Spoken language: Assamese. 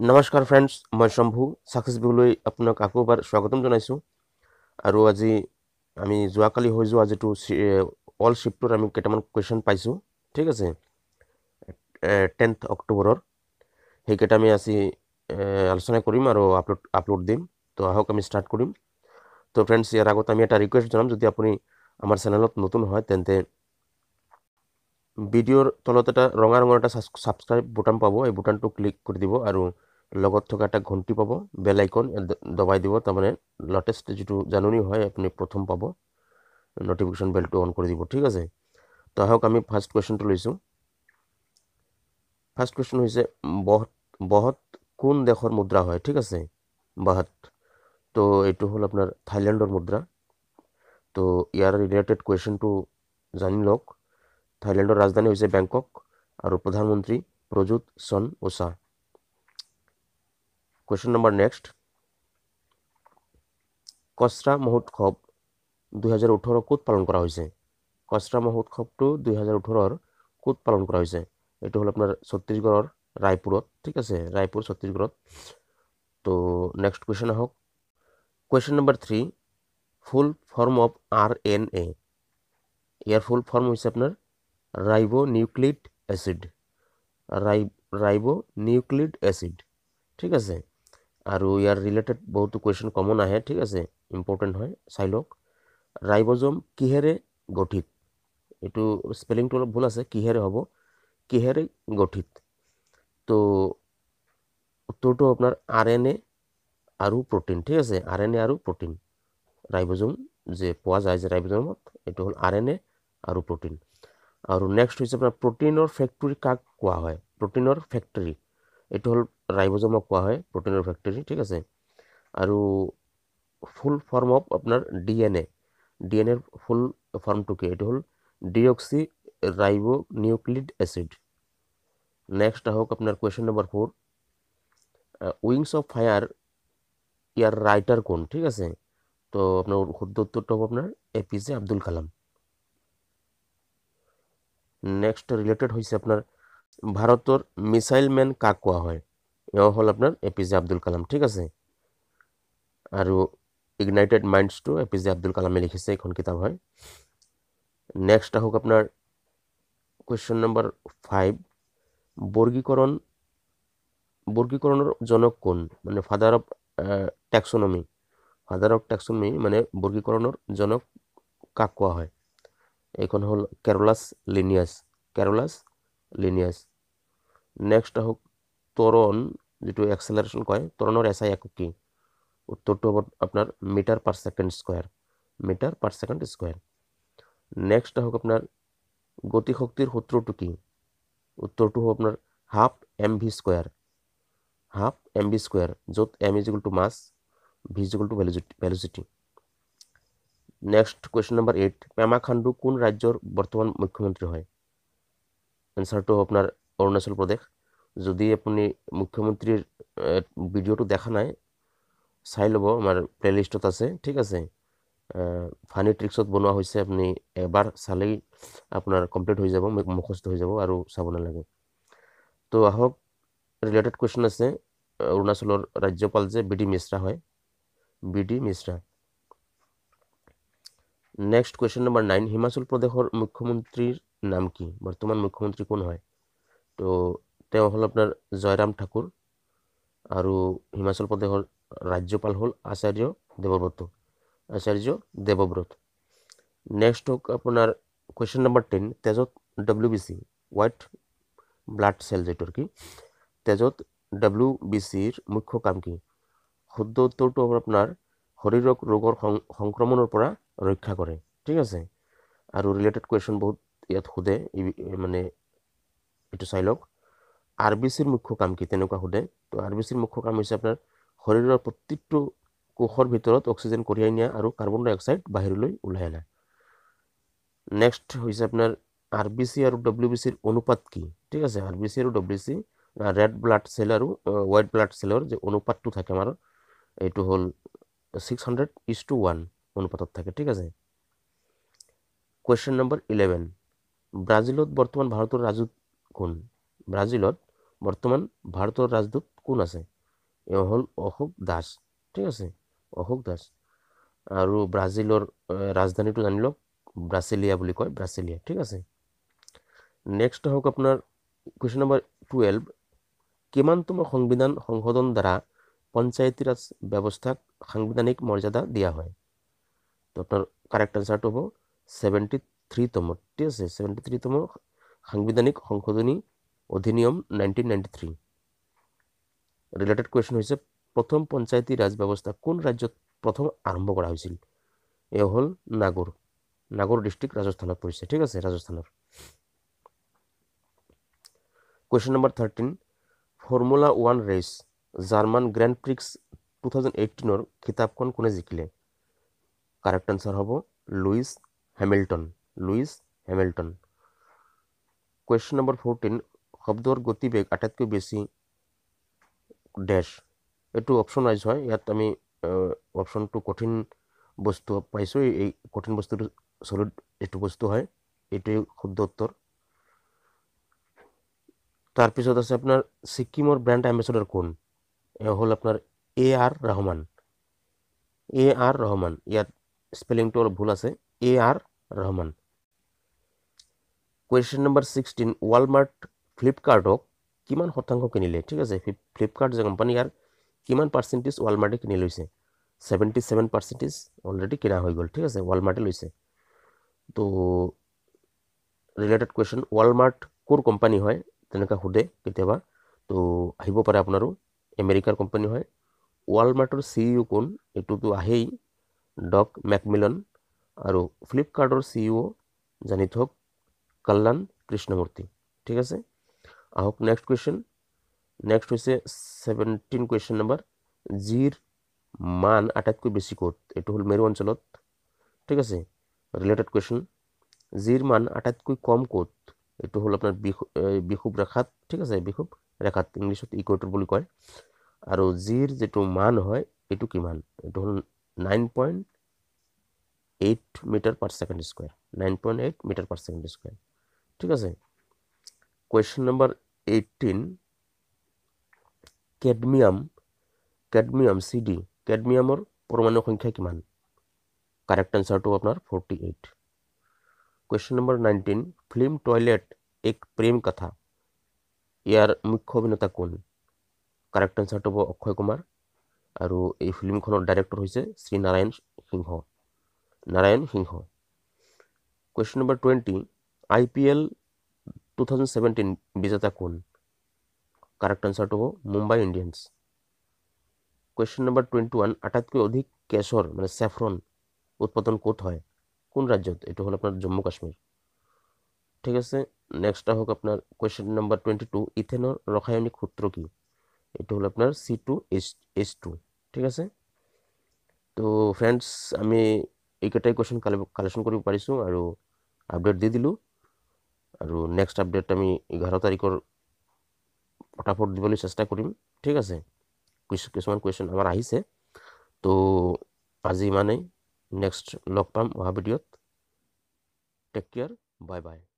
নমস্কাৰ ফ্ৰেণ্ডছ মই শম্ভু ছাকচেছ বিহুলৈ আপোনাক আকৌবাৰ স্বাগতম জনাইছোঁ আৰু আজি আমি যোৱাকালি হৈ যোৱা যিটো অল শ্বিপটোত আমি কেইটামান কুৱেশ্যন পাইছোঁ ঠিক আছে টেন্থ অক্টোবৰৰ সেইকেইটা আমি আজি আলোচনা কৰিম আৰু আপলোড আপলোড দিম তো আহক আমি ষ্টাৰ্ট কৰিম তো ফ্ৰেণ্ডছ ইয়াৰ আগত আমি এটা ৰিকুৱেষ্ট জনাম যদি আপুনি আমাৰ চেনেলত নতুন হয় তেন্তে ভিডিঅ'ৰ তলত এটা ৰঙা ৰঙৰ এটা ছাবস্ক্ৰাইব বুটাম পাব এই বুটামটো ক্লিক কৰি দিব আৰু লগত থকা এটা ঘণ্টি পাব বেল আইকন দবাই দিব তাৰমানে লেটেষ্ট যিটো জাননী হয় আপুনি প্ৰথম পাব নটিফিকেশ্যন বেলটো অন কৰি দিব ঠিক আছে তো আহক আমি ফাৰ্ষ্ট কুৱেশ্যনটো লৈছোঁ ফাৰ্ষ্ট কুৱেশ্যন হৈছে বহত বহত কোন দেশৰ মুদ্ৰা হয় ঠিক আছে বাহত তো এইটো হ'ল আপোনাৰ থাইলেণ্ডৰ মুদ্ৰা তো ইয়াৰ ৰিলেটেড কুৱেশ্যনটো জানি লওক থাইলেণ্ডৰ ৰাজধানী হৈছে বেংকক আৰু প্ৰধানমন্ত্ৰী Prayut Chan ocha question number next Kachra Mahotsav দুহেজাৰ ওঠৰ ক'ত পালন কৰা হৈছে কচৰা মহোৎসৱটো দুহেজাৰ ওঠৰৰ ক'ত পালন কৰা হৈছে এইটো হ'ল আপোনাৰ ছত্তীশগড়ৰ ৰায়পুৰত ঠিক আছে ৰায়পুৰ ছত্তীশগড়ত তো নেক্সট কুৱেশ্যন আহক question number three full form of R N A ইয়াৰ ফুল ফৰ্ম হৈছে আপোনাৰ ৰাইবনিউক্লিক এচিড ৰাই ৰাইবনিউক্লিক এচিড ঠিক আছে আৰু ইয়াৰ ৰিলেটেড বহুতো কুৱেশ্যন কমন আহে ঠিক আছে ইম্পৰ্টেণ্ট হয় চাই লওক ৰাইবজম কিহেৰে গঠিত এইটো স্পেলিংটো অলপ ভুল আছে কিহেৰে হ'ব কিহেৰে গঠিত তো উত্তৰটো আপোনাৰ আৰ এন এ আৰু প্ৰটিন ঠিক আছে আৰ এন এ আৰু প্ৰটিন ৰাইবজম যে পোৱা যায় যে ৰাইবজমত এইটো হ'ল আৰ এন এ আৰু প্ৰটিন আৰু নেক্সট হৈছে আপোনাৰ প্ৰটিনৰ ফেক্টৰী কাক কোৱা হয় প্ৰটিনৰ ফেক্টৰী এইটো হ'ল ৰাইবজমক কোৱা হয় প্ৰটিনৰ ফেক্টৰী ঠিক আছে আৰু ফুল ফৰ্ম অফ আপোনাৰ D N A D N এৰ ফুল ফৰ্মটো কি এইটো হ'ল deoxyribonucleic acid next আহক আপোনাৰ question number four wings of fire ইয়াৰ ৰাইটাৰ কোন ঠিক আছে তো আপনার শুদ্ধ উত্তরটা হবে আপনার এপিজে আব্দুল কালাম নেক্সট রিলেটেড হয়েছে আপনার ভারতের মিসাইল ম্যান কাক কোয়া হয় এও হল আপনার এপিজে আব্দুল কালাম ঠিক আছে আর ignited minds to APJ Abdul কালামে লিখেছে এখন কিতাব হয় নেক্সট হোক আপনার কোয়েশ্চন নম্বর ফাইভ বর্গীকরণ বর্গীকরণের জনক কোন মানে father of taxonomy father of taxonomy মানে বর্গীকরণের জনক কাক কোয়া হয় এখন হল Carolus Linnaeus Carolus Linnaeus next হোক তরণ যেটু অ্যাক্সেলারেশন কয় ত্বরণের এসআই একক কি উত্তরটা হব আপনার meter per second square meter per second square next হোক আপনার গতিশক্তির সূত্রটু কি উত্তরটু হোক আপনার half M V square half M V square য'ত M is equal to mass V is equal to velocity next question number eight Pema Khandu কোন ৰাজ্যৰ বৰ্তমান মুখ্যমন্ত্ৰী হয় এনচাৰটো হ'ব আপোনাৰ অৰুণাচল প্ৰদেশ যদি আপুনি মুখ্যমন্ত্ৰীৰ ভিডিঅ'টো দেখা নাই চাই ল'ব আমাৰ প্লে'লিষ্টত আছে ঠিক আছে ফানি ট্ৰিক্সত বনোৱা হৈছে আপুনি এবাৰ চালেই আপোনাৰ কমপ্লিট হৈ যাব মুখস্থ হৈ যাব আৰু চাব নালাগে তো আহক ৰিলেটেড কুৱেশ্যন আছে অৰুণাচলৰ ৰাজ্যপাল যে বি ডি মিশ্ৰা হয় B D Mishra next question number nine Himachal প্ৰদেশৰ মুখ্যমন্ত্ৰীৰ নাম কি বৰ্তমান মুখ্যমন্ত্ৰী কোন হয় তো তেওঁ হ'ল আপোনাৰ জয়ৰাম ঠাকুৰ আৰু হিমাচল প্ৰদেশৰ ৰাজ্যপাল হ'ল আচাৰ্য দেৱব্ৰত আচাৰ্য দেৱব্ৰত নেক্সট হওক আপোনাৰ কুৱেশ্যন নম্বৰ টেন তেজত W B C white blood cell যিটো কি তেজত ডব্লিউ বি চিৰ মুখ্য কাম কি শুদ্ধ উত্তৰটো হ'ব আপোনাৰ শৰীৰক ৰোগৰ সং সংক্ৰমণৰ পৰা ৰক্ষা কৰে ঠিক আছে আৰু ৰিলেটেড কুৱেশ্যন বহুত ইয়াত সোধে মানে এইটো চাই লওক আৰ বি চিৰ মুখ্য কাম কি তেনেকুৱা সোধে তো আৰ বি চিৰ মুখ্য কাম হৈছে আপোনাৰ শৰীৰৰ প্ৰত্যেকটো কোষৰ ভিতৰত অক্সিজেন কঢ়িয়াই নিয়া আৰু কাৰ্বন ডাই অক্সাইড বাহিৰলৈ ওলাই অনা নেক্সট হৈছে আপোনাৰ আৰ বি চি আৰু ডব্লিউ বি চিৰ অনুপাত কি ঠিক আছে আৰ বি চি আৰু W C red blood cell আৰু হোৱাইট ব্লাড চেলৰ যে অনুপাতটো থাকে আমাৰ এইটো হ'ল six hundred is to one অনুপাতত থাকে ঠিক আছে কুৱেশ্যন নম্বৰ ইলেভেন ব্ৰাজিলত বৰ্তমান ভাৰতৰ ৰাজদূত কোন ব্ৰাজিলত বৰ্তমান ভাৰতৰ ৰাজদূত কোন আছে এওঁ হ'ল অশোক দাস ঠিক আছে অশোক দাস আৰু ব্ৰাজিলৰ ৰাজধানীটো জানি লওক ব্ৰাছিলিয়া বুলি কয় ব্ৰাছিলিয়া ঠিক আছে নেক্সট হওক আপোনাৰ কুৱেশ্যন নম্বৰ টুৱেল্ভ কিমানতম সংবিধান সংশোধন দ্বাৰা পঞ্চায়তীৰাজ ব্যৱস্থাক সাংবিধানিক মৰ্যাদা দিয়া হয় তো আপনার কারেক্ট অ্যান্সারটা হবো সেভেন্টি থ্রিতম ঠিক আছে সেভেন্টি থ্রিতম সাংবিধানিক সংশোধনী অধিনিয়ম nineteen ninety three related question হৈছে প্ৰথম পঞ্চায়তী ৰাজ ব্যৱস্থা কোন ৰাজ্যত প্ৰথম আৰম্ভ কৰা হৈছিল এয়া হ'ল নাগৰ নাগৰ ডিষ্ট্ৰিক্ট ৰাজস্থানত পৰিছে ঠিক আছে ৰাজস্থানৰ question number thirteen formula one race German grand prix two thousand এইটিনৰ খিতাপখন কোনে জিকিলে কাৰেক্ট এনচাৰ হ'ব Lewis Hamilton Lewis Hamilton question number fourteen শব্দৰ গতিবেগ আটাইতকৈ বেছি ডেছ এইটো অপশ্যন ৱাইজ হয় ইয়াত আমি অপশ্যনটো কঠিন বস্তু পাইছোঁ এই কঠিন বস্তুটো চলিড এইটো বস্তু হয় এইটোৱেই শুদ্ধ উত্তৰ তাৰপিছত আছে আপোনাৰ ছিকিমৰ ব্ৰেণ্ড এম্বেচাডৰ কোন এ হ'ল আপোনাৰ A R Rahman A R Rahman ইয়াত স্পেলিংটো অলপ ভুল আছে A R Rahman question number sixteen Walmart ফ্লিপকাৰ্টক কিমান শতাংশ কিনিলে ঠিক আছে ফ্লিপকাৰ্ট যে কোম্পানী ইয়াৰ কিমান পাৰ্চেণ্টেজ ৱালমাৰ্টে কিনি লৈছে ছেভেণ্টি ছেভেন পাৰ্চেণ্টেজ অলৰেডি কিনা হৈ গ'ল ঠিক আছে ৱালমাৰ্টে লৈছে তো ৰিলেটেড কুৱেশ্যন ৱালমাৰ্ট ক'ৰ কোম্পানী হয় তেনেকুৱা সোধে কেতিয়াবা তো আহিব পাৰে আপোনাৰো আমেৰিকাৰ কোম্পানী হয় ৱালমাৰ্টৰ চি ই কোন এইটোতো আহেই ডক মেকমিলন আৰু ফ্লিপকাৰ্টৰ চি ই জানি থওক কল্যাণ কৃষ্ণমূৰ্তি ঠিক আছে আহক নেক্সট কুৱেশ্যন নেক্সট হৈছে ছেভেণ্টিন কুৱেশ্যন নম্বৰ জিৰ মান আটাইতকৈ বেছি ক'ত এইটো হ'ল মেৰু অঞ্চলত ঠিক আছে ৰিলেটেড কুৱেশ্যন জিৰ মান আটাইতকৈ কম ক'ত এইটো হ'ল আপোনাৰ বিষু বিষুৱ ৰেখাত ঠিক আছে বিষুৱ ৰেখাত ইংলিছত ইকুৱেটৰ বুলি কয় আৰু জিৰ যিটো মান হয় এইটো কিমান এইটো হ'ল nine point eight meter per second square nine point eight meter per second square ঠিক আছে question number eighteen cadmium cadmium C D ক্যাডমিয়ামৰ পৰমাণু সংখ্যা কিমান কাৰেক্ট আনচাৰটো আপোনাৰ forty eight question number nineteen film toilet Ek Prem কথা ইয়াৰ মুখ্য অভিনেতা কোন কাৰেক্ট আনচাৰটো হ'ব অক্ষয় কুমাৰ আৰু এই ফিল্মখনৰ ডাইৰেক্টৰ হৈছে Shri Narayan Singh Narayan Singh question number twenty I P L two thousand seventeen বিজেতা কোন কাৰেক্ট আনচাৰটো হ'ব Mumbai Indians question number twenty one আটাইতকৈ অধিক কেশৰ মানে চেফ্ৰন উৎপাদন ক'ত হয় কোন ৰাজ্যত এইটো হ'ল আপোনাৰ জম্মু কাশ্মীৰ ঠিক আছে নেক্সট আহক আপোনাৰ কুৱেশ্যন নম্বৰ টুৱেণ্টি টু ইথেনৰ ৰসায়নিক সূত্ৰ কি এইটো হ'ল আপোনাৰ C two H H two ঠিক আছে তো ফ্ৰেণ্ডছ আমি এইকেইটাই কুৱেশ্যন কালেকশ্যন কৰিব পাৰিছোঁ আৰু আপডেট দি দিলোঁ আৰু নেক্সট আপডেট আমি এঘাৰ তাৰিখৰ ফটাফট দিবলৈ চেষ্টা কৰিম ঠিক আছে কিছুমান কুৱেশ্যন আমাৰ আহিছে তো আজি ইমানেই নেক্সট লগ পাম অহা ভিডিঅ'ত টেক কেয়াৰ বাই বাই